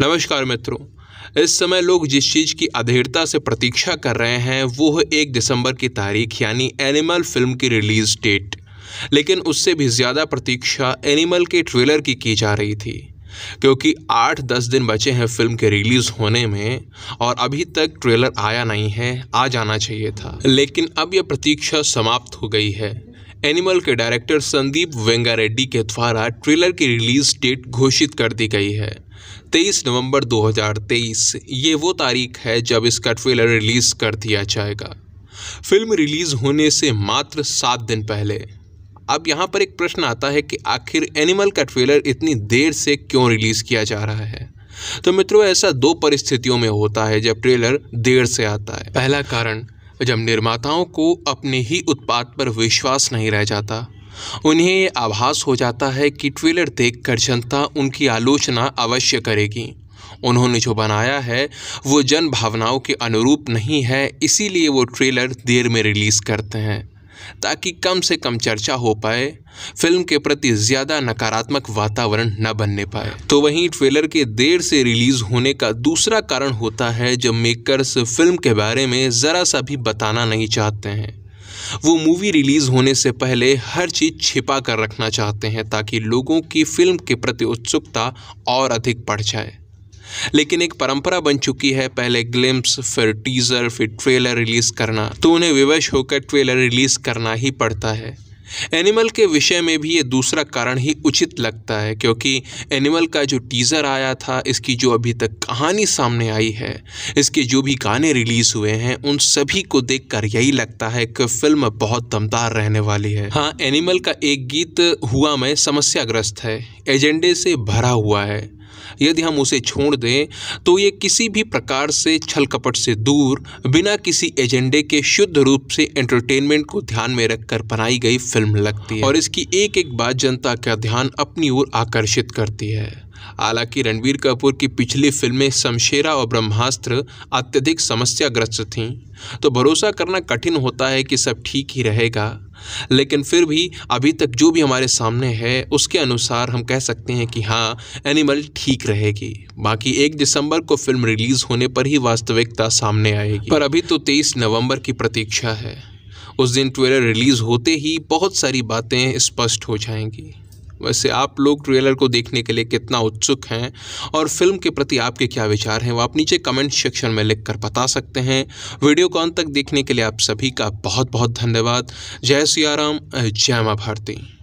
नमस्कार मित्रों इस समय लोग जिस चीज़ की अधेड़ता से प्रतीक्षा कर रहे हैं वो है एक दिसंबर की तारीख यानी एनिमल फिल्म की रिलीज़ डेट लेकिन उससे भी ज़्यादा प्रतीक्षा एनिमल के ट्रेलर की की जा रही थी क्योंकि आठ दस दिन बचे हैं फिल्म के रिलीज़ होने में और अभी तक ट्रेलर आया नहीं है आ जाना चाहिए था लेकिन अब यह प्रतीक्षा समाप्त हो गई है एनिमल के डायरेक्टर संदीप वेंगा रेड्डी के द्वारा ट्रेलर की रिलीज डेट घोषित कर दी गई है 23 नवंबर 2023 ये वो तारीख है जब इसका ट्रेलर रिलीज़ कर दिया जाएगा फिल्म रिलीज़ होने से मात्र सात दिन पहले अब यहाँ पर एक प्रश्न आता है कि आखिर एनिमल का ट्रेलर इतनी देर से क्यों रिलीज़ किया जा रहा है तो मित्रों ऐसा दो परिस्थितियों में होता है जब ट्रेलर देर से आता है पहला कारण जब निर्माताओं को अपने ही उत्पाद पर विश्वास नहीं रह जाता उन्हें ये आभास हो जाता है कि ट्रेलर देखकर जनता उनकी आलोचना अवश्य करेगी उन्होंने जो बनाया है वो जन भावनाओं के अनुरूप नहीं है इसीलिए वो ट्रेलर देर में रिलीज़ करते हैं ताकि कम से कम चर्चा हो पाए फिल्म के प्रति ज़्यादा नकारात्मक वातावरण न बनने पाए तो वहीं ट्रेलर के देर से रिलीज़ होने का दूसरा कारण होता है जब मेकर्स फिल्म के बारे में ज़रा सा भी बताना नहीं चाहते हैं वो मूवी रिलीज़ होने से पहले हर चीज़ छिपा कर रखना चाहते हैं ताकि लोगों की फिल्म के प्रति उत्सुकता और अधिक बढ़ जाए लेकिन एक परंपरा बन चुकी है पहले ग्लिम्स फिर टीज़र फिर ट्रेलर रिलीज़ करना तो उन्हें विवश होकर ट्रेलर रिलीज़ करना ही पड़ता है एनिमल के विषय में भी ये दूसरा कारण ही उचित लगता है क्योंकि एनिमल का जो टीज़र आया था इसकी जो अभी तक कहानी सामने आई है इसके जो भी गाने रिलीज़ हुए हैं उन सभी को देखकर यही लगता है कि फिल्म बहुत दमदार रहने वाली है हाँ एनिमल का एक गीत हुआ में समस्याग्रस्त है एजेंडे से भरा हुआ है यदि हम उसे छोड़ दें तो ये किसी भी प्रकार से छल कपट से दूर बिना किसी एजेंडे के शुद्ध रूप से एंटरटेनमेंट को ध्यान में रखकर बनाई गई फिल्म लगती है और इसकी एक एक बात जनता का ध्यान अपनी ओर आकर्षित करती है हालांकि रणबीर कपूर की पिछली फिल्में शमशेरा और ब्रह्मास्त्र अत्यधिक समस्याग्रस्त थीं तो भरोसा करना कठिन होता है कि सब ठीक ही रहेगा लेकिन फिर भी अभी तक जो भी हमारे सामने है उसके अनुसार हम कह सकते हैं कि हाँ एनिमल ठीक रहेगी बाकी एक दिसंबर को फिल्म रिलीज़ होने पर ही वास्तविकता सामने आएगी पर अभी तो तेईस नवंबर की प्रतीक्षा है उस दिन ट्वेलर रिलीज़ होते ही बहुत सारी बातें स्पष्ट हो जाएंगी वैसे आप लोग ट्रेलर को देखने के लिए कितना उत्सुक हैं और फिल्म के प्रति आपके क्या विचार हैं वो आप नीचे कमेंट सेक्शन में लिख कर बता सकते हैं वीडियो को अंत तक देखने के लिए आप सभी का बहुत बहुत धन्यवाद जय सियाराम जय माँ भारती